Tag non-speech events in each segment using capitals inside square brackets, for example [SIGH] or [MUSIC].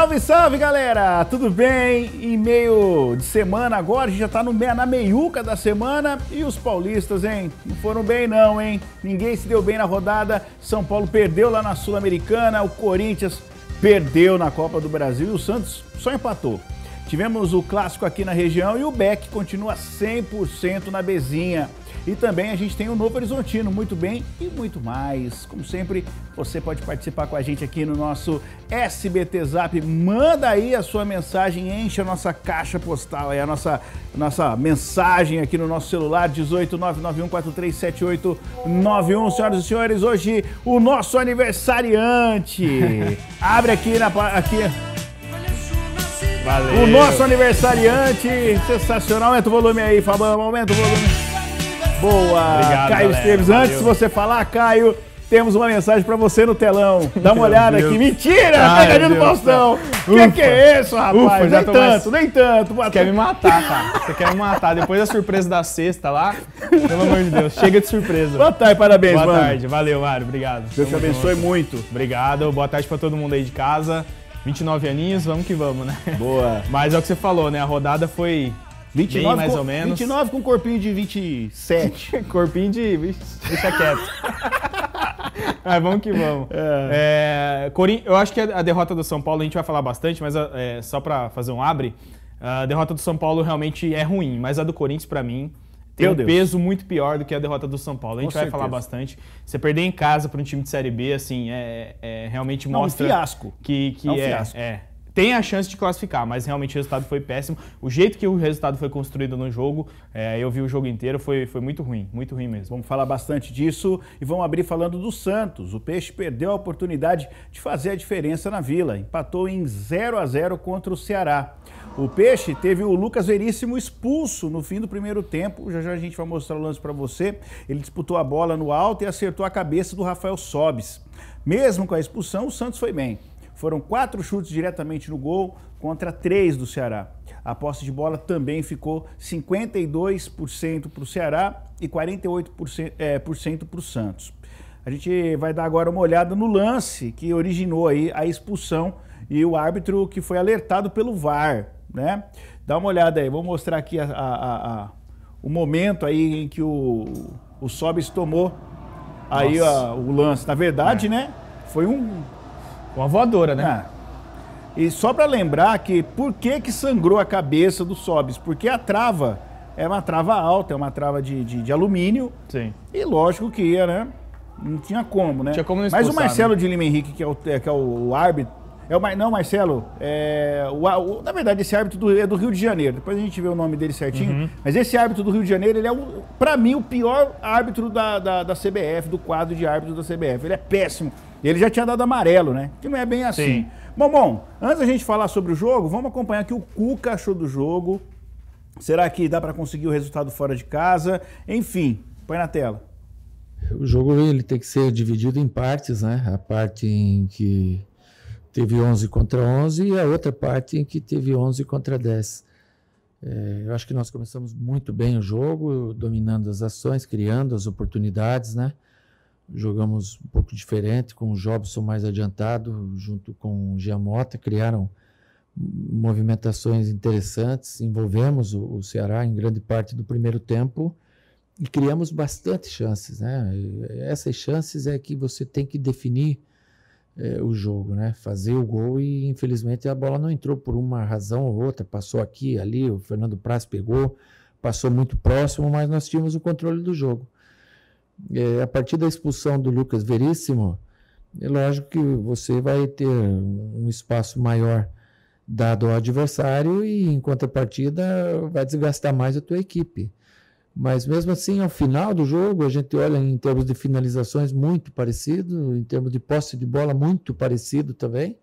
Salve, salve galera! Tudo bem? Em meio de semana agora, a gente já tá no, na meiuca da semana e os paulistas, hein? Não foram bem não, hein? Ninguém se deu bem na rodada, São Paulo perdeu lá na Sul-Americana, o Corinthians perdeu na Copa do Brasil e o Santos só empatou. Tivemos o clássico aqui na região e o Beck continua 100% na bezinha. E também a gente tem o Novo Horizontino, muito bem e muito mais. Como sempre, você pode participar com a gente aqui no nosso SBT Zap. Manda aí a sua mensagem, enche a nossa caixa postal aí, a nossa, nossa mensagem aqui no nosso celular, 18991437891. Senhoras e senhores, hoje o nosso aniversariante. [LAUGHS] Abre aqui na... Aqui. Valeu. O nosso aniversariante. Sensacional. Aumenta o volume aí, Fabão. Aumenta o volume. Boa! Obrigado, Caio Esteves, antes de você falar, Caio, temos uma mensagem para você no telão. Dá uma olhada aqui. Mentira! Pegadinha do Faustão! O que, que, é isso, rapaz? Ufa, nem tanto, mais... nem tanto. Você quer me matar, cara. Você quer me matar. Depois da surpresa da sexta lá, pelo amor de Deus, chega de surpresa. Boa tarde, parabéns, Boa mano. Boa tarde, valeu, Mário. Obrigado. Deus te abençoe muito. Obrigado. Boa tarde para todo mundo aí de casa. 29 aninhos, vamos que vamos, né? Boa. Mas é o que você falou, né? A rodada foi 29 Bem, mais com, ou menos. 29 com corpinho de 27. [LAUGHS] corpinho de. Deixa quieto. [LAUGHS] ah, vamos que vamos. É. É, Corin... Eu acho que a derrota do São Paulo a gente vai falar bastante, mas é, só para fazer um abre, a derrota do São Paulo realmente é ruim, mas a do Corinthians, para mim, tem Meu um Deus. peso muito pior do que a derrota do São Paulo. A gente Com vai certeza. falar bastante. Você perder em casa para um time de Série B, assim, é, é realmente mostra. É um fiasco. Que, que é um é, fiasco. É, tem a chance de classificar, mas realmente o resultado foi péssimo. O jeito que o resultado foi construído no jogo, é, eu vi o jogo inteiro, foi, foi muito ruim, muito ruim mesmo. Vamos falar bastante disso e vamos abrir falando do Santos. O Peixe perdeu a oportunidade de fazer a diferença na Vila, empatou em 0 a 0 contra o Ceará. O Peixe teve o Lucas Veríssimo expulso no fim do primeiro tempo, já já a gente vai mostrar o lance para você. Ele disputou a bola no alto e acertou a cabeça do Rafael Sobes. Mesmo com a expulsão, o Santos foi bem. Foram quatro chutes diretamente no gol contra três do Ceará. A posse de bola também ficou 52% para o Ceará e 48% é, para o Santos. A gente vai dar agora uma olhada no lance que originou aí a expulsão e o árbitro que foi alertado pelo VAR, né? Dá uma olhada aí, vou mostrar aqui a, a, a, o momento aí em que o, o Sobis tomou aí o lance. Na verdade, é. né, foi um uma voadora, né? É. E só para lembrar que por que, que sangrou a cabeça do Sobis? Porque a trava é uma trava alta, é uma trava de, de, de alumínio. Sim. E lógico que ia, né? Não tinha como, né? Tinha como expulsar, Mas o Marcelo né? de Lima Henrique, que é o, é, que é o árbitro, é o, não, Marcelo, é, o, o, na verdade esse árbitro do, é do Rio de Janeiro, depois a gente vê o nome dele certinho, uhum. mas esse árbitro do Rio de Janeiro, ele é, para mim, o pior árbitro da, da, da CBF, do quadro de árbitro da CBF. Ele é péssimo. Ele já tinha dado amarelo, né? Que não é bem assim. Sim. Bom, bom, antes da gente falar sobre o jogo, vamos acompanhar o que o Cuca achou do jogo. Será que dá para conseguir o resultado fora de casa? Enfim, põe na tela. O jogo ele tem que ser dividido em partes, né? A parte em que teve 11 contra 11 e a outra parte em que teve 11 contra 10. É, eu acho que nós começamos muito bem o jogo, dominando as ações, criando as oportunidades, né? jogamos um pouco diferente, com o Jobson mais adiantado, junto com o Giamota, criaram movimentações interessantes, envolvemos o, o, Ceará em grande parte do primeiro tempo e criamos bastante chances, né? essas chances é que você tem que definir é, o jogo, né? Fazer o gol e infelizmente a bola não entrou por uma razão ou outra, passou aqui, ali, o Fernando Praz pegou, passou muito próximo, mas nós tínhamos o controle do jogo é, a partir da expulsão do Lucas Veríssimo, é lógico que você vai ter um espaço maior dado ao adversário e, em contrapartida, vai desgastar mais a tua equipe. Mas mesmo assim, ao final do jogo, a gente olha em termos de finalizações muito parecido, em termos de posse de bola muito parecido também,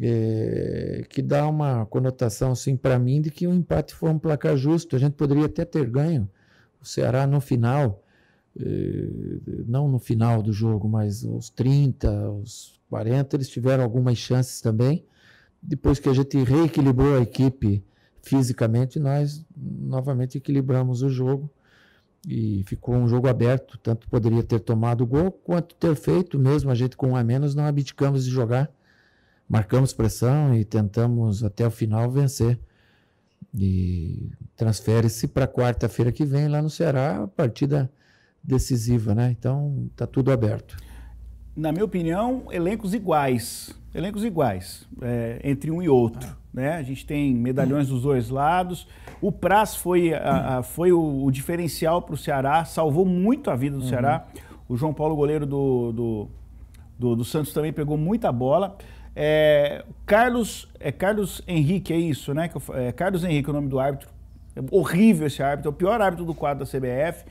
é, que dá uma conotação assim para mim de que o empate foi um placar justo. A gente poderia até ter ganho o Ceará no final eh, não no final do jogo, mas aos 30, aos 40, eles tiveram algumas chances também. Depois que a gente reequilibrou a equipe fisicamente, nós novamente equilibramos o jogo e ficou um jogo aberto. Tanto poderia ter tomado o gol, quanto ter feito mesmo. A gente com um a menos não abdicamos de jogar, marcamos pressão e tentamos até o final vencer. E transfere-se para quarta-feira que vem lá no Ceará a partida decisiva, né? Então tá tudo aberto. Na minha opinião, elencos iguais, elencos iguais é, entre um e outro. Ah. Né? A gente tem medalhões hum. dos dois lados. O Praz foi, a, a, foi o, o diferencial para o Ceará, salvou muito a vida do Ceará. Uhum. O João Paulo, goleiro do, do, do, do Santos, também pegou muita bola. É, Carlos, é Carlos Henrique, é isso, né? É Carlos Henrique, é o nome do árbitro. É horrível esse árbitro, é o pior árbitro do quadro da CBF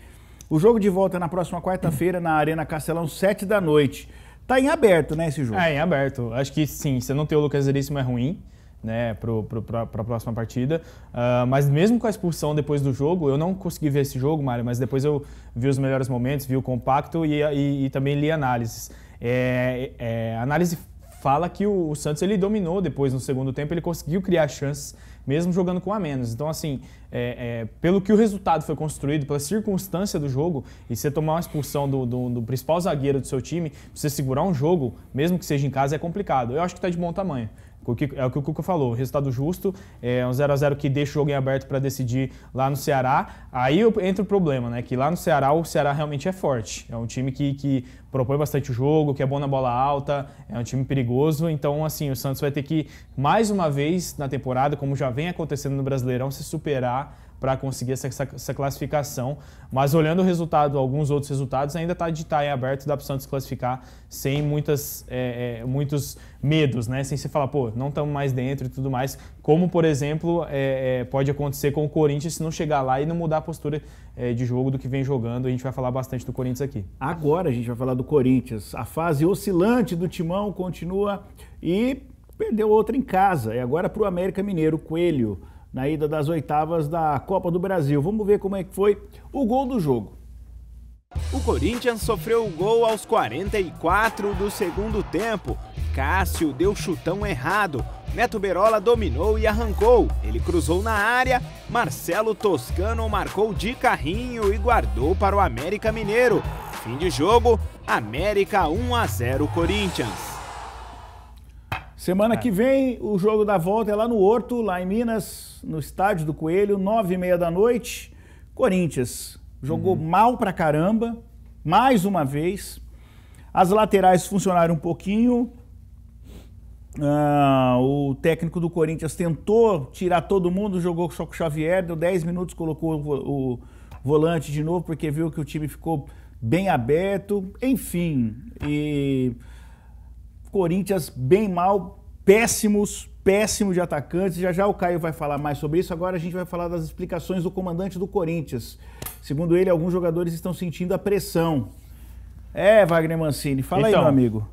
o jogo de volta é na próxima quarta-feira na Arena Castelão, 7 da noite. Tá em aberto, né, esse jogo? É, em aberto. Acho que sim, se não ter o Lucas Veríssimo é ruim né, para a próxima partida. Uh, mas mesmo com a expulsão depois do jogo, eu não consegui ver esse jogo, Mário, mas depois eu vi os melhores momentos, vi o compacto e, e, e também li análises. É, é, a análise fala que o, o Santos ele dominou depois no segundo tempo, ele conseguiu criar chances mesmo jogando com a menos. Então, assim, é, é, pelo que o resultado foi construído, pela circunstância do jogo, e você tomar uma expulsão do, do, do principal zagueiro do seu time, você segurar um jogo, mesmo que seja em casa, é complicado. Eu acho que está de bom tamanho. É o que o Cuca falou, resultado justo, é um 0x0 que deixa o jogo em aberto para decidir lá no Ceará. Aí entra o problema, né? Que lá no Ceará o Ceará realmente é forte. É um time que, que propõe bastante o jogo, que é bom na bola alta, é um time perigoso. Então, assim, o Santos vai ter que, mais uma vez na temporada, como já vem acontecendo no Brasileirão, se superar para conseguir essa, essa, essa, classificação. Mas olhando o resultado, alguns outros resultados, ainda está de tá, aberto, dá para o Santos classificar sem muitas, é, é, muitos medos, né? Sem se falar, pô, não estamos mais dentro e tudo mais. Como, por exemplo, é, é, pode acontecer com o Corinthians se não chegar lá e não mudar a postura é, de jogo do que vem jogando. A gente vai falar bastante do Corinthians aqui. Agora a gente vai falar do Corinthians. A fase oscilante do Timão continua e perdeu outra em casa. E é agora para o América Mineiro, Coelho na ida das oitavas da Copa do Brasil. Vamos ver como é que foi o gol do jogo. O Corinthians sofreu o gol aos 44 do segundo tempo. Cássio deu chutão errado. Neto Berola dominou e arrancou. Ele cruzou na área. Marcelo Toscano marcou de carrinho e guardou para o América Mineiro. Fim de jogo: América 1 a 0 Corinthians. Semana é. que vem, o jogo da volta é lá no Horto, lá em Minas, no estádio do Coelho, nove e meia da noite. Corinthians jogou uhum. mal pra caramba, mais uma vez. As laterais funcionaram um pouquinho. Ah, o técnico do Corinthians tentou tirar todo mundo, jogou só com o Xavier, deu 10 minutos, colocou o, volante de novo, porque viu que o time ficou bem aberto. Enfim, e Corinthians bem mal, péssimos, péssimos de atacantes. Já já o Caio vai falar mais sobre isso. Agora a gente vai falar das explicações do comandante do Corinthians. Segundo ele, alguns jogadores estão sentindo a pressão. É, Wagner Mancini, fala então, aí, meu amigo.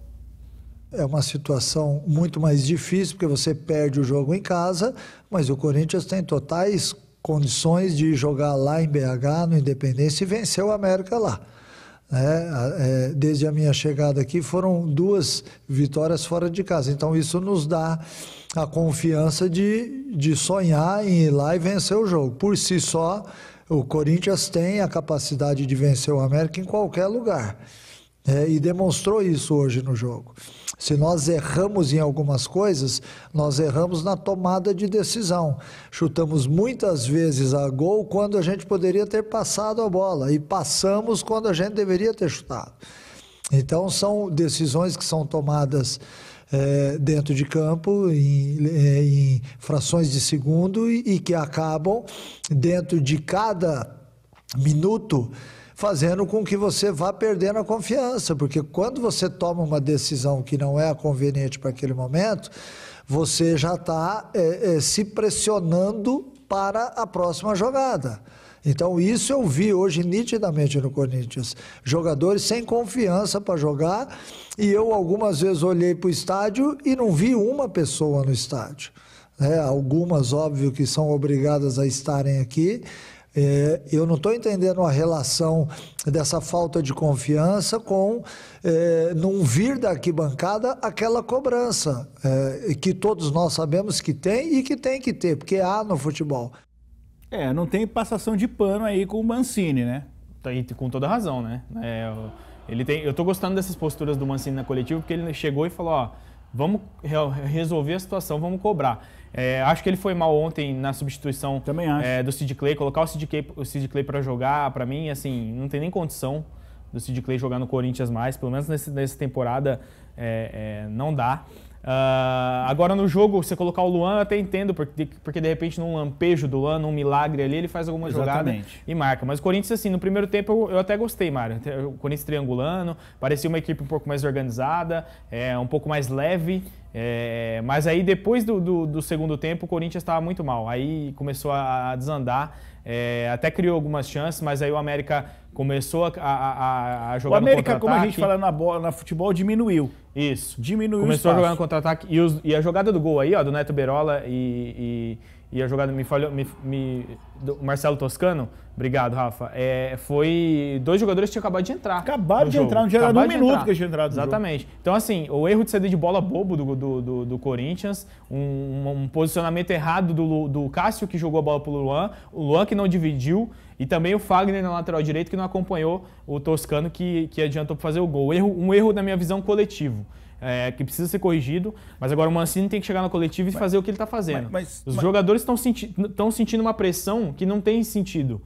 É uma situação muito mais difícil, porque você perde o jogo em casa, mas o Corinthians tem totais condições de jogar lá em BH, no Independência, e vencer o América lá né? É, desde a minha chegada aqui foram duas vitórias fora de casa. Então isso nos dá a confiança de, de sonhar em ir lá e vencer o jogo. Por si só, o Corinthians tem a capacidade de vencer o América em qualquer lugar. É, e demonstrou isso hoje no jogo. Se nós erramos em algumas coisas, nós erramos na tomada de decisão. Chutamos muitas vezes a gol quando a gente poderia ter passado a bola e passamos quando a gente deveria ter chutado. Então, são decisões que são tomadas é, dentro de campo, em, eh, em frações de segundo e, e que acabam dentro de cada minuto fazendo com que você vá perdendo a confiança, porque quando você toma uma decisão que não é a conveniente para aquele momento, você já está é, é, se pressionando para a próxima jogada. Então, isso eu vi hoje nitidamente no Corinthians. Jogadores sem confiança para jogar, e eu algumas vezes olhei para o estádio e não vi uma pessoa no estádio. É, algumas, óbvio, que são obrigadas a estarem aqui, é, eu não estou entendendo a relação dessa falta de confiança com é, não vir da arquibancada aquela cobrança é, que todos nós sabemos que tem e que tem que ter, porque há no futebol. É, não tem passação de pano aí com o Mancini, né? E tá com toda razão, né? É, ele tem, eu estou gostando dessas posturas do Mancini na coletiva, porque ele chegou e falou, ó Vamos resolver a situação, vamos cobrar. É, acho que ele foi mal ontem na substituição é, do Sid Clay. Colocar o Sid Clay, Clay para jogar, para mim, assim, não tem nem condição do Sid Clay jogar no Corinthians mais. Pelo menos nesse, nessa temporada é, é não dá. Ah, agora no jogo, você colocar o Luan, eu até entendo, porque, porque de repente num lampejo do Luan, num milagre ali, ele faz alguma Exatamente. jogada e marca. Mas o Corinthians, assim, no primeiro tempo eu, eu, até gostei, Mário. O Corinthians triangulando, parecia uma equipe um pouco mais organizada, é, um pouco mais leve. É, mas aí depois do, do, do segundo tempo, o Corinthians estava muito mal. Aí começou a desandar. É, até criou algumas chances, mas aí o América começou a, a, a jogar o no América, como a gente fala na, bola, na futebol, diminuiu. Isso. Diminuiu Começou a jogar no contra-ataque. E, e, a jogada do gol aí, ó, do Neto Berola e, e e a jogada me falhou, me, me Marcelo Toscano, obrigado, Rafa, é, foi dois jogadores que tinham acabado de entrar. Acabaram de jogo. entrar, não tinha dado um minuto entrar. que tinha entrado Exatamente. Jogo. Então, assim, o erro de ceder de bola bobo do, do, do, do Corinthians, um, um, posicionamento errado do, do Cássio, que jogou a bola pro Luan, o Luan que não dividiu, e também o Fagner na lateral direito, que não acompanhou o Toscano, que, que adiantou para fazer o gol. Erro, um erro, na minha visão, coletivo é, que precisa ser corrigido, mas agora o Mancini tem que chegar na coletiva e mas, fazer o que ele está fazendo. Mas, mas, Os jogadores estão senti sentindo uma pressão que não tem sentido.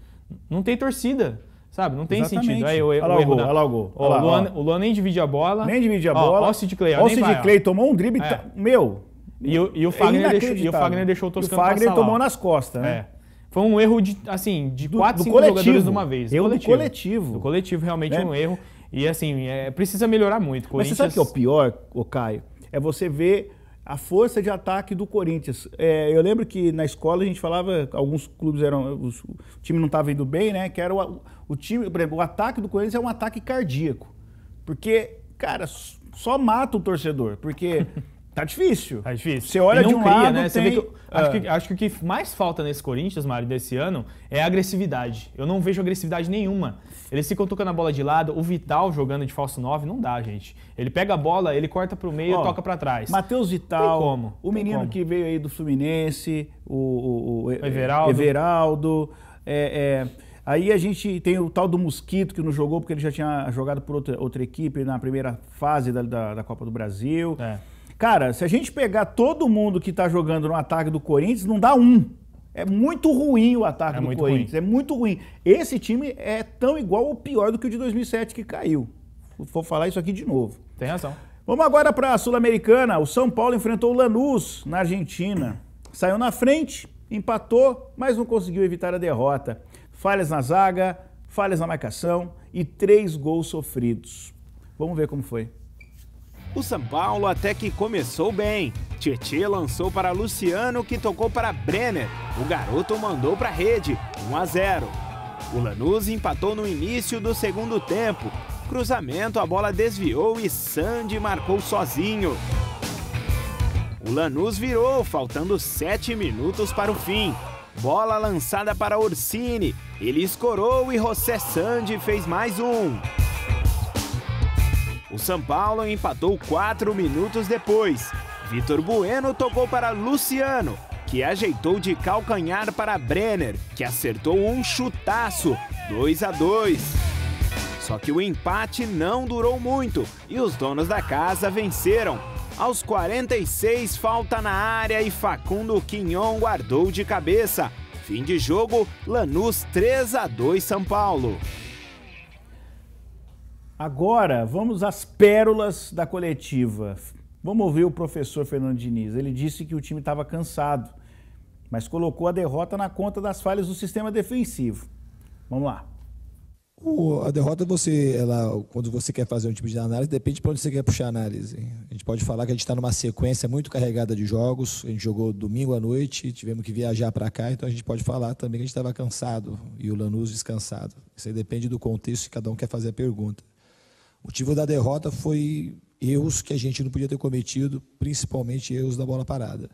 Não tem torcida. Sabe? Não tem sentido. Aí, o, olha, o, o gol, da... olha o gol. Ó, olha lá, Luan, o Luan nem divide a bola. Nem divide a bola. Ó, o Sid Clay. Ó, o Sid Clay tomou um drible. É. Tá, meu. E, o, e, o é Fagner é deixou, e o Fagner deixou o Toscano passar. O Fagner passar tomou lá. nas costas, né? É. Foi um erro de, assim, de do, quatro, do cinco coletivo. jogadores de uma vez. Erro coletivo. do coletivo. Do coletivo, realmente é. um erro. E assim, é, precisa melhorar muito. Corinthians... Mas você sabe que é o pior, o Caio? É você ver a força de ataque do Corinthians. É, eu lembro que na escola a gente falava, alguns clubes eram. Os, o time não estava indo bem, né? Que era o, o time. Por exemplo, o ataque do Corinthians é um ataque cardíaco. Porque, cara, só mata o torcedor. Porque [LAUGHS] Tá difícil. Tá difícil. Você olha de um cria, lado, né? Tem... Que, ah. acho, que, acho que o que mais falta nesse Corinthians, Mário, desse ano, é agressividade. Eu não vejo agressividade nenhuma. Eles ficam tocando a bola de lado, o Vital jogando de falso 9, não dá, gente. Ele pega a bola, ele corta pro meio, Ó, toca para trás. Matheus Vital, tem como? o menino como. que veio aí do Fluminense, o, o, o Everaldo. Everaldo é, é... Aí a gente tem o tal do Mosquito, que não jogou porque ele já tinha jogado por outra, outra equipe na primeira fase da, da, da Copa do Brasil. É. Cara, se a gente pegar todo mundo que está jogando no ataque do Corinthians, não dá um. É muito ruim o ataque é do Corinthians, ruim. é muito ruim. Esse time é tão igual ou pior do que o de 2007 que caiu. Vou falar isso aqui de novo. Tem razão. Vamos agora para a Sul-Americana. O São Paulo enfrentou o Lanús na Argentina. Saiu na frente, empatou, mas não conseguiu evitar a derrota. Falhas na zaga, falhas na marcação e três gols sofridos. Vamos ver como foi. O São Paulo até que começou bem. Tietê lançou para Luciano, que tocou para Brenner. O garoto mandou para a rede, 1 a 0. O Lanús empatou no início do segundo tempo. Cruzamento, a bola desviou e Sandy marcou sozinho. O Lanús virou, faltando 7 minutos para o fim. Bola lançada para Orsini. Ele escorou e José Sandy fez mais um. O São Paulo empatou quatro minutos depois. Vitor Bueno tocou para Luciano, que ajeitou de calcanhar para Brenner, que acertou um chutaço, 2 a 2. Só que o empate não durou muito e os donos da casa venceram. Aos 46, falta na área e Facundo Quinhon guardou de cabeça. Fim de jogo, Lanús 3 a 2 São Paulo. Agora, vamos às pérolas da coletiva. Vamos ouvir o professor Fernando Diniz. Ele disse que o time estava cansado, mas colocou a derrota na conta das falhas do sistema defensivo. Vamos lá. O, a derrota, você, ela, quando você quer fazer um tipo de análise, depende para onde você quer puxar a análise. A gente pode falar que a gente está numa sequência muito carregada de jogos. A gente jogou domingo à noite, tivemos que viajar para cá, então a gente pode falar também que a gente estava cansado e o Lanús descansado. Isso aí depende do contexto que cada um quer fazer a pergunta. O motivo da derrota foi erros que a gente não podia ter cometido, principalmente erros da bola parada.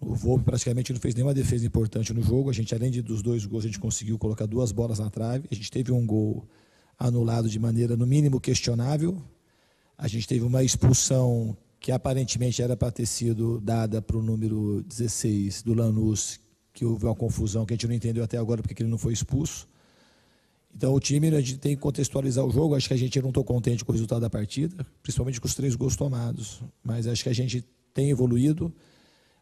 O Volpe praticamente não fez nenhuma defesa importante no jogo. A gente, além de, dos dois gols, a gente conseguiu colocar duas bolas na trave. A gente teve um gol anulado de maneira, no mínimo, questionável. A gente teve uma expulsão que aparentemente era para ter sido dada para o número 16 do Lanús, que houve uma confusão que a gente não entendeu até agora porque ele não foi expulso. Então o time a gente tem que contextualizar o jogo. Acho que a gente não estou contente com o resultado da partida, principalmente com os três gols tomados. Mas acho que a gente tem evoluído.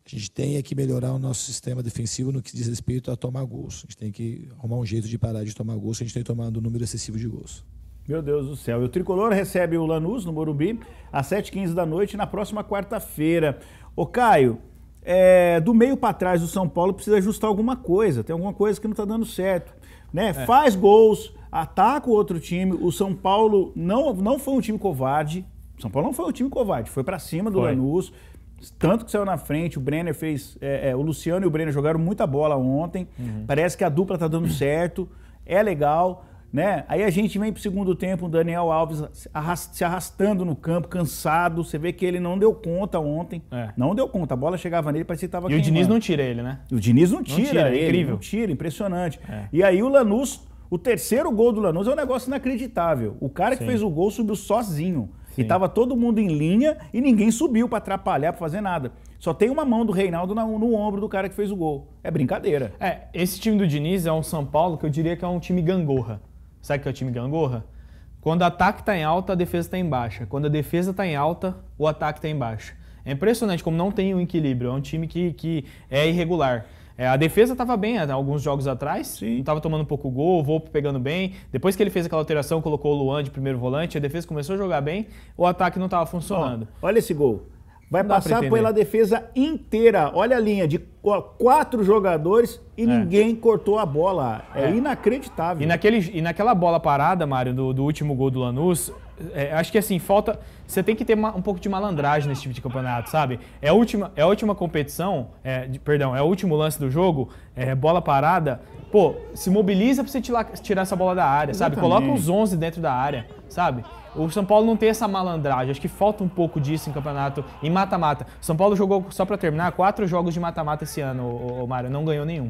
A gente tem é que melhorar o nosso sistema defensivo no que diz respeito a tomar gols. A gente tem que arrumar um jeito de parar de tomar gols, a gente tem tomado um número excessivo de gols. Meu Deus do céu. E o Tricolor recebe o Lanús no Morumbi às 7h15 da noite na próxima quarta-feira. Ô Caio, é, do meio para trás do São Paulo precisa ajustar alguma coisa. Tem alguma coisa que não está dando certo né? É. Faz gols, ataca o outro time. O São Paulo não, não foi um time covarde. O São Paulo não foi um time covarde, foi para cima do foi. Lanús. Tanto que saiu na frente, o Brenner fez. É, é, o Luciano e o Brenner jogaram muita bola ontem. Uhum. Parece que a dupla tá dando certo. É legal. Né? Aí a gente vem para o segundo tempo, o Daniel Alves se arrastando no campo, cansado. Você vê que ele não deu conta ontem. É. Não deu conta. A bola chegava nele, parecia que estava E queimando. o Diniz não tira ele, né? O Diniz não tira, não tira é ele. Incrível. Não tira, impressionante. É. E aí o Lanús, o terceiro gol do Lanús é um negócio inacreditável. O cara Sim. que fez o gol subiu sozinho. Sim. E tava todo mundo em linha e ninguém subiu para atrapalhar, para fazer nada. Só tem uma mão do Reinaldo no, no, ombro do cara que fez o gol. É brincadeira. É, esse time do Diniz é um São Paulo que eu diria que é um time gangorra. Sabe o que é o time gangorra? Quando o ataque está em alta, a defesa está em baixa. Quando a defesa está em alta, o ataque está em baixa. É impressionante como não tem um equilíbrio. É um time que, que é irregular. É, a defesa estava bem há alguns jogos atrás, estava tomando um pouco gol, o Volpe pegando bem. Depois que ele fez aquela alteração, colocou o Luan de primeiro volante, a defesa começou a jogar bem, o ataque não estava funcionando. olha esse gol. Vai passar pela defesa inteira. Olha a linha de quatro jogadores e é. ninguém cortou a bola. É, é, inacreditável. E, naquele, e naquela bola parada, Mário, do, do último gol do Lanús, é, acho que assim, falta. Você tem que ter uma, um pouco de malandragem nesse tipo de campeonato, sabe? É a última, é a última competição, é, de, perdão, é o último lance do jogo, é, bola parada. Pô, se mobiliza pra você tirar, tirar essa bola da área, Exatamente. sabe? Coloca os 11 dentro da área, sabe? O São Paulo não tem essa malandragem, acho que falta um pouco disso em campeonato, em mata-mata. São Paulo jogou, só para terminar, quatro jogos de mata-mata esse ano, o, Mário, não ganhou nenhum.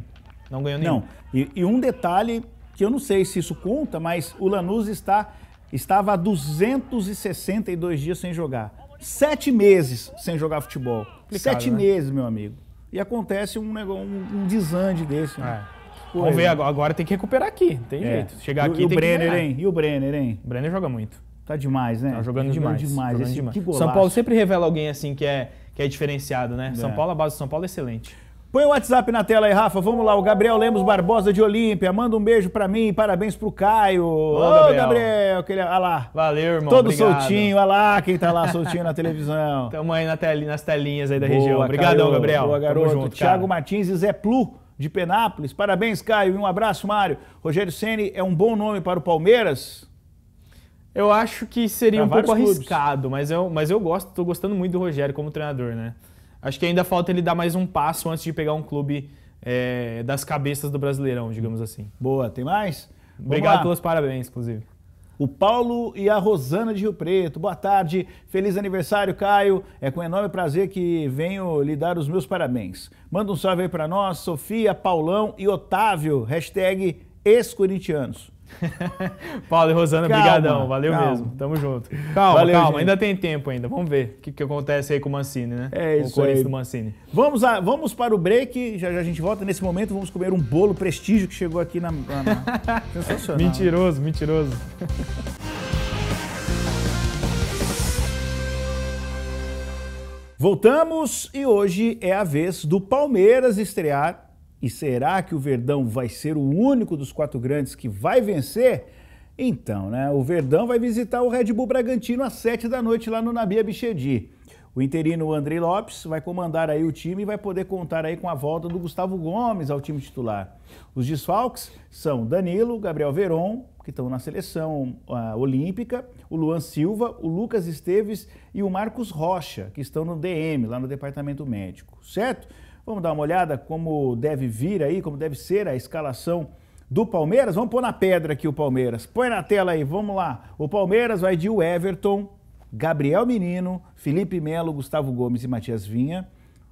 Não ganhou nenhum. Não. E, e, um detalhe que eu não sei se isso conta, mas o Lanús está, estava há 262 dias sem jogar. Sete meses sem jogar futebol. Sete né? meses, meu amigo. E acontece um, negócio, um, um desande desse. Né? É. Vamos ver, né? agora, agora tem que recuperar aqui, tem é. jeito. Chegar aqui e, o Brenner, hein? E o Brenner, hein? O Brenner joga muito. Tá demais, né? Tá jogando, tá demais. demais. Jogando demais. Que São Paulo sempre revela alguém assim que é, que é diferenciado, né? É. São Paulo, a base de São Paulo é excelente. Põe o WhatsApp na tela aí, Rafa. Vamos lá. O Gabriel Lemos Barbosa de Olímpia. Manda um beijo para mim. Parabéns pro Caio. Ô, Gabriel. Gabriel. Aquele... É, olha lá. Valeu, irmão. Todo obrigado. soltinho. Olha lá quem tá lá soltinho na televisão. [LAUGHS] Tamo aí na teli... nas telinhas aí da Boa, região. Obrigadão, Caio. Gabriel. Boa, garoto. Tamo junto, Thiago cara. Martins e Zé Plu de Penápolis. Parabéns, Caio. E um abraço, Mário. Rogério Ceni é um bom nome para o Palmeiras? Eu acho que seria pra um pouco arriscado, mas eu, mas eu gosto, tô gostando muito do Rogério como treinador, né? Acho que ainda falta ele dar mais um passo antes de pegar um clube é, das cabeças do Brasileirão, digamos assim. Boa, tem mais? Obrigado pelos parabéns, inclusive. O Paulo e a Rosana de Rio Preto. Boa tarde, feliz aniversário, Caio. É com enorme prazer que venho lhe dar os meus parabéns. Manda um salve aí para nós, Sofia, Paulão e Otávio, hashtag ex-corintianos. [LAUGHS] Paulo e Rosana, brigadão. Valeu calma. mesmo. Tamo junto. Calma, Valeu, calma. Gente. Ainda tem tempo ainda. Vamos ver o que, que acontece aí com o Mancini, né? É isso com o Corinthians do Mancini. Vamos, a, vamos para o break. Já, já a gente volta. Nesse momento, vamos comer um bolo prestígio que chegou aqui na... na, na... [LAUGHS] Sensacional. Mentiroso, mentiroso. Voltamos e hoje é a vez do Palmeiras estrear e será que o Verdão vai ser o único dos quatro grandes que vai vencer? Então, né, o Verdão vai visitar o Red Bull Bragantino às 7 da noite lá no Nabia Bichedi. O interino André Lopes vai comandar aí o time e vai poder contar aí com a volta do Gustavo Gomes ao time titular. Os desfalques são Danilo, Gabriel Veron, que estão na seleção uh, olímpica, o Luan Silva, o Lucas Esteves e o Marcos Rocha, que estão no DM, lá no departamento médico, certo? Vamos dar uma olhada como deve vir aí, como deve ser a escalação do Palmeiras. Vamos pôr na pedra aqui o Palmeiras. Põe na tela aí, vamos lá. O Palmeiras vai de Everton, Gabriel Menino, Felipe Melo, Gustavo Gomes e Matias Vinha.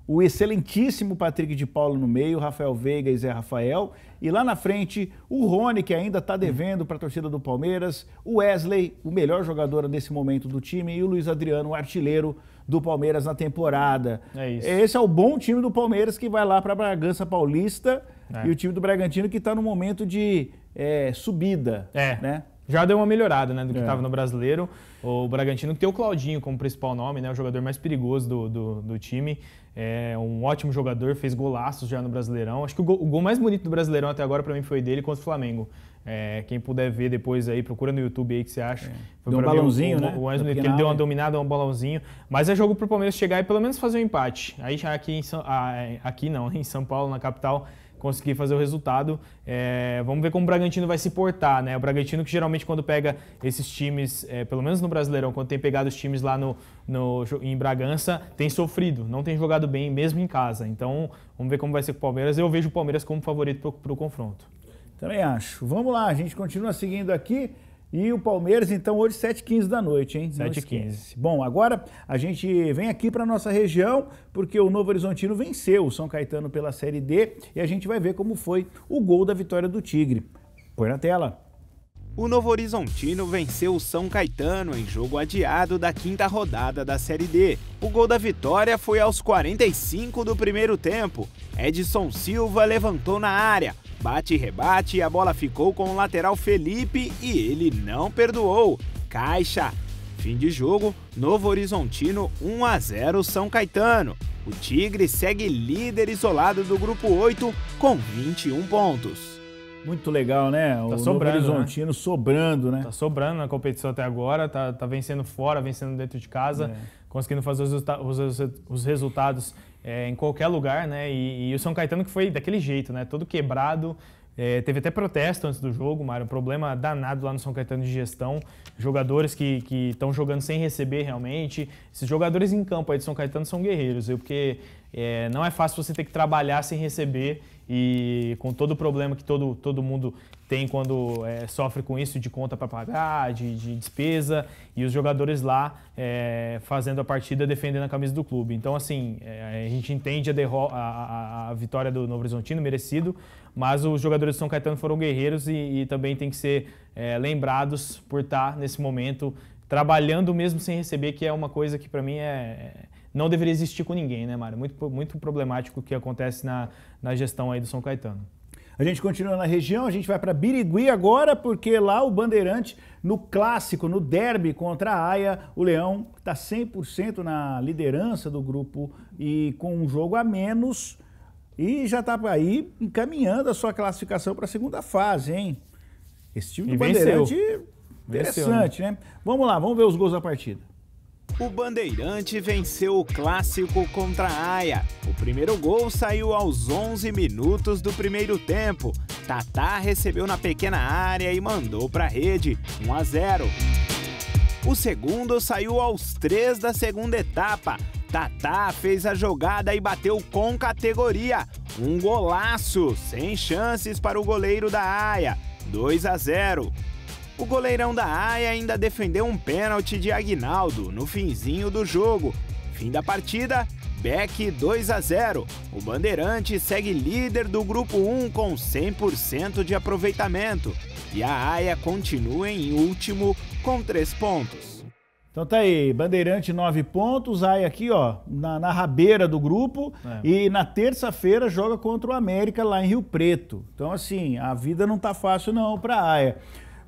O excelentíssimo Patrick de Paulo no meio, Rafael Veiga e Zé Rafael. E lá na frente, o Rony, que ainda está devendo para a torcida do Palmeiras. O Wesley, o melhor jogador nesse momento do time. E o Luiz Adriano, o artilheiro do Palmeiras na temporada. É isso. Esse é o bom time do Palmeiras que vai lá para Bragança Paulista é. e o time do Bragantino que está no momento de é, subida. É. Né? já deu uma melhorada né, do que estava é. no brasileiro. O Bragantino que tem o Claudinho como principal nome, né, o jogador mais perigoso do, do, do, time. É um ótimo jogador, fez golaços já no Brasileirão. Acho que o gol, o gol mais bonito do Brasileirão até agora para mim foi dele contra o Flamengo. É, quem puder ver depois aí, procura no YouTube aí que você acha. É. Foi deu um balãozinho, o, né? O, o bonito, que ele deu uma dominada, um balãozinho. Mas é jogo para o Palmeiras chegar e pelo menos fazer um empate. Aí já aqui em São, ah, é, aqui não, [LAUGHS] em São Paulo, na capital, conseguir fazer o resultado. É, vamos ver como o Bragantino vai se portar, né? O Bragantino que geralmente quando pega esses times, é, pelo menos no Brasileirão, quando tem pegado os times lá no, no, em Bragança, tem sofrido, não tem jogado bem, mesmo em casa. Então, vamos ver como vai ser com o Palmeiras. Eu vejo o Palmeiras como favorito para o confronto. Também acho. Vamos lá, a gente continua seguindo aqui. E o Palmeiras, então, hoje 7h15 da noite, hein? 7h15. Bom, agora a gente vem aqui para nossa região, porque o Novo Horizontino venceu o São Caetano pela Série D e a gente vai ver como foi o gol da vitória do Tigre. Põe na tela o Novo Horizontino venceu o São Caetano em jogo adiado da quinta rodada da Série D. O gol da vitória foi aos 45 do primeiro tempo. Edson Silva levantou na área, bate e rebate e a bola ficou com o lateral Felipe e ele não perdoou. Caixa. Fim de jogo, Novo Horizontino 1 a 0 São Caetano. O Tigre segue líder isolado do grupo 8 com 21 pontos. Muito legal, né? Tá o sobrando, né? Horizontino né? sobrando, né? Tá sobrando na competição até agora, tá, tá vencendo fora, vencendo dentro de casa, é. conseguindo fazer os, os, os resultados é, em qualquer lugar, né? E, e, o São Caetano que foi daquele jeito, né? Todo quebrado. É, teve até protesto antes do jogo, Mário. Um problema danado lá no São Caetano de gestão. Jogadores que estão jogando sem receber realmente. Esses jogadores em campo aí de São Caetano são guerreiros, viu? Porque é, não é fácil você ter que trabalhar sem receber e com todo o problema que todo, todo mundo tem quando é, sofre com isso de conta para pagar, de, de, despesa, e os jogadores lá é, fazendo a partida, defendendo a camisa do clube. Então, assim, é, a gente entende a, a, a, vitória do Novo Horizontino, merecido, mas os jogadores de São Caetano foram guerreiros e, e também tem que ser é, lembrados por estar nesse momento trabalhando mesmo sem receber, que é uma coisa que para mim é, é não deveria existir com ninguém, né, Mário? Muito, muito problemático o que acontece na, na gestão aí do São Caetano. A gente continua na região, a gente vai para Birigui agora, porque lá o Bandeirante, no clássico, no derby contra a Aia, o Leão está 100% na liderança do grupo e com um jogo a menos e já está aí encaminhando a sua classificação para a segunda fase, hein? Esse time do e Bandeirante, venceu. Né? interessante, venceu, né? né? Vamos lá, vamos ver os gols da partida. O Bandeirante venceu o clássico contra a Aia. O primeiro gol saiu aos 11 minutos do primeiro tempo. Tatá recebeu na pequena área e mandou para a rede, 1 a 0. O segundo saiu aos 3 da segunda etapa. Tatá fez a jogada e bateu com categoria. Um golaço, sem chances para o goleiro da Aia, 2 a 0. O goleirão da AIA ainda defendeu um pênalti de Aguinaldo no finzinho do jogo. Fim da partida, Beck 2 a 0. O Bandeirante segue líder do grupo 1 com 100% de aproveitamento e a AIA continua em último com 3 pontos. Então tá aí, Bandeirante 9 pontos, AIA aqui ó, na, na rabeira do grupo é. e na terça-feira joga contra o América lá em Rio Preto. Então assim, a vida não tá fácil não para a AIA.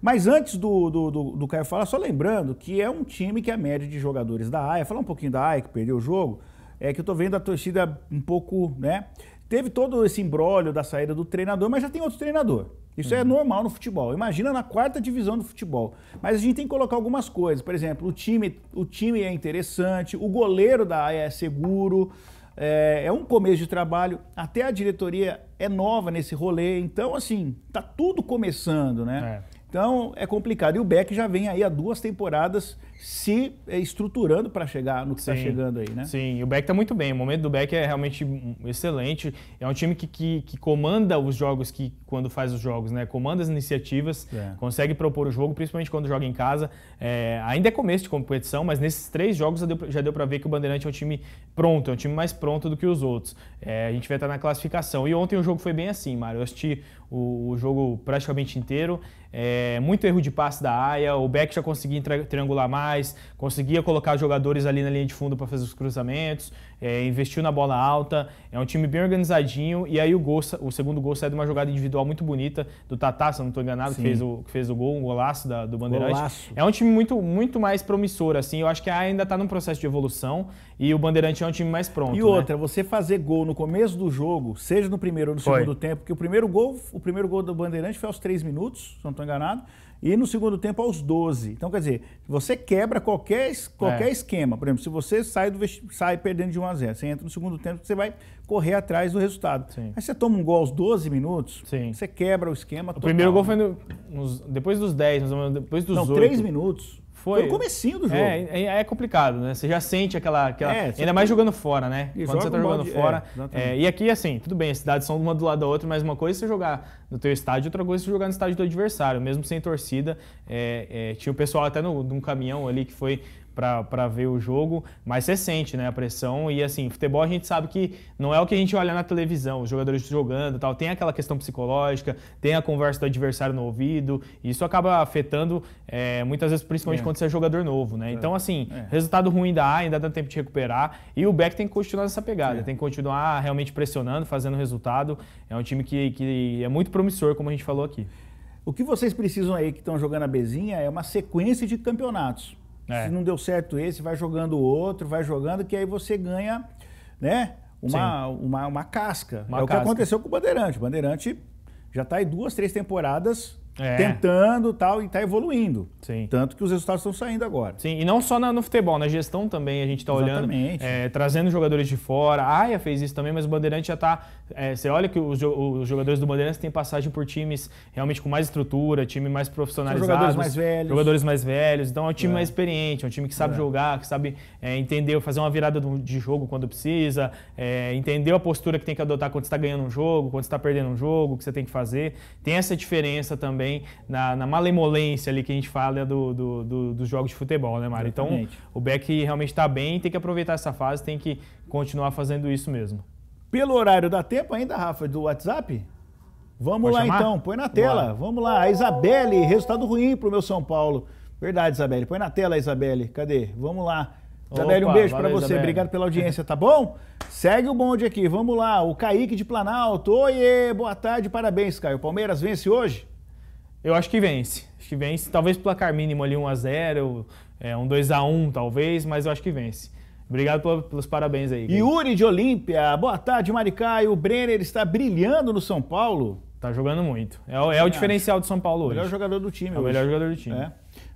Mas antes do, do, do, do Caio falar, só lembrando que é um time que a é média de jogadores da AIA, falar um pouquinho da AIA que perdeu o jogo, é que eu tô vendo a torcida um pouco, né? Teve todo esse embrólio da saída do treinador, mas já tem outro treinador. Isso é uhum. é normal no futebol. Imagina na quarta divisão do futebol. Mas a gente tem que colocar algumas coisas. Por exemplo, o time, o time é interessante, o goleiro da AIA é seguro, é, é um começo de trabalho, até a diretoria é nova nesse rolê. Então, assim, tá tudo começando, né? É. Então é complicado. E o Beck já vem aí há duas temporadas se é, estruturando para chegar no que está chegando aí, né? Sim, o Beck está muito bem. O momento do Beck é realmente excelente. É um time que, que, que, comanda os jogos que quando faz os jogos, né? Comanda as iniciativas, é. consegue propor o jogo, principalmente quando joga em casa. É, ainda é começo de competição, mas nesses três jogos já deu, já deu para ver que o Bandeirante é um time pronto, é um time mais pronto do que os outros. É, a gente vai estar na classificação. E ontem o jogo foi bem assim, Mário. Eu assisti o, o jogo praticamente inteiro. É, muito erro de passe da Aya, o Beck já conseguia triangular mais, conseguia colocar jogadores ali na linha de fundo para fazer os cruzamentos é, investiu na bola alta, é um time bem organizadinho. E aí o gol, o segundo gol sai de uma jogada individual muito bonita do Tatá, se eu não estou enganado, que fez, o, que fez o gol, um golaço da, do Bandeirante. Golaço. É um time muito, muito mais promissor, assim. Eu acho que ainda está num processo de evolução e o Bandeirante é um time mais pronto. E né? outra, né? você fazer gol no começo do jogo, seja no primeiro ou no Foi. segundo tempo, porque o primeiro gol, o primeiro gol do Bandeirante foi aos três minutos, se eu não estou enganado e no segundo tempo aos 12. Então, quer dizer, você quebra qualquer, qualquer é. esquema. Por exemplo, se você sai, do, sai perdendo de 1 a 0, você entra no segundo tempo, você vai correr atrás do resultado. Sim. Aí você toma um gol aos 12 minutos, Sim. você quebra o esquema. O total. primeiro gol né? foi no, nos, depois dos 10, depois dos Não, 8. 3 minutos. Foi. Foi no comecinho do jogo. É, é, é complicado, né? Você já sente aquela. aquela... É, ainda mais tá- jogando fora, né? E Quando você tá jogando fora. É, é, e aqui, assim, tudo bem, as cidades são uma do lado da outra, mas uma coisa é você jogar no teu estádio, outra coisa é você jogar no estádio do adversário, mesmo sem torcida. É, tinha o pessoal até no, num caminhão ali que foi para ver o jogo, mas você sente, né, a pressão. E assim, futebol a gente sabe que não é o que a gente olha na televisão, os jogadores jogando tal. Tem aquela questão psicológica, tem a conversa do adversário no ouvido, e isso acaba afetando é, muitas vezes, principalmente é. quando você é jogador novo, né? É. Então, assim, é. resultado ruim da A, ainda dá tempo de recuperar. E o Beck tem que continuar nessa pegada, é. tem que continuar realmente pressionando, fazendo resultado. É um time que, que é muito promissor, como a gente falou aqui. O que vocês precisam aí que estão jogando a Bezinha é uma sequência de campeonatos. É. Se não deu certo esse, vai jogando o outro, vai jogando, que aí você ganha, né? Uma, uma, uma casca. Uma é casca. o que aconteceu com o Bandeirante. O Bandeirante já está aí duas, três temporadas é. tentando tal e está evoluindo. Sim. Tanto que os resultados estão saindo agora. Sim, e não só na, no futebol, na gestão também a gente está olhando, é, trazendo jogadores de fora. A Aia fez isso também, mas o Bandeirante já está é, você olha que os, os jogadores do Bandeirantes têm passagem por times realmente com mais estrutura, time mais profissionalizado. Jogadores mais velhos. Jogadores mais velhos. Então é um time é. mais experiente, é um time que sabe é. jogar, que sabe é, entender, fazer uma virada de jogo quando precisa, é, entender a postura que tem que adotar quando está ganhando um jogo, quando está perdendo um jogo, o que você tem que fazer. Tem essa diferença também na, na malemolência ali que a gente fala do, do, do, dos jogos de futebol, né, Mário? Então o Beck realmente está bem, tem que aproveitar essa fase, tem que continuar fazendo isso mesmo. Pelo horário dá tempo ainda, Rafa, do WhatsApp? Vamos Pode lá chamar? então, põe na tela. Vamos lá. A Isabelle, resultado ruim pro meu São Paulo. Verdade, Isabelle. Põe na tela, Isabelle. Cadê? Vamos lá. Isabelle, Opa, um beijo para você. Obrigado pela audiência, tá bom? Segue o bonde aqui. Vamos lá. O Kaique de Planalto. Oiê, boa tarde, parabéns, Caio. Palmeiras vence hoje? Eu acho que vence. Acho que vence. Talvez placar mínimo ali 1 a 0, é, um 2 a 1, talvez, mas eu acho que vence. Obrigado pelos parabéns aí. Yuri de Olímpia, boa tarde, Maricá. E o Brenner está brilhando no São Paulo. Está jogando muito. É, o, é o diferencial do São Paulo hoje. O melhor jogador do time. É o melhor jogador do time. É.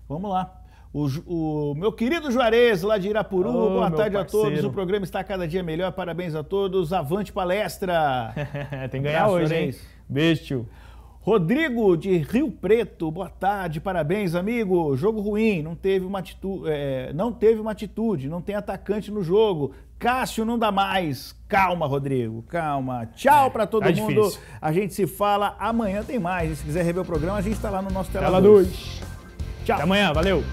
Vamos lá. O, o, meu querido Juarez, lá de Irapuru, oh, boa tarde parceiro. a todos. O programa está cada dia melhor. Parabéns a todos. Avante palestra. [LAUGHS] Tem que ganhar Abraço, hoje, hein? Beijo, tio. Rodrigo de Rio Preto, boa tarde, parabéns, amigo. Jogo ruim, não teve uma atitude, é, não teve uma atitude, não tem atacante no jogo. Cássio não dá mais. Calma, Rodrigo, calma. Tchau é, para todo tá mundo. Difícil. A gente se fala amanhã tem mais. E se quiser rever o programa, a gente está lá no nosso Tela, Tela 2. Tchau. Até amanhã, valeu.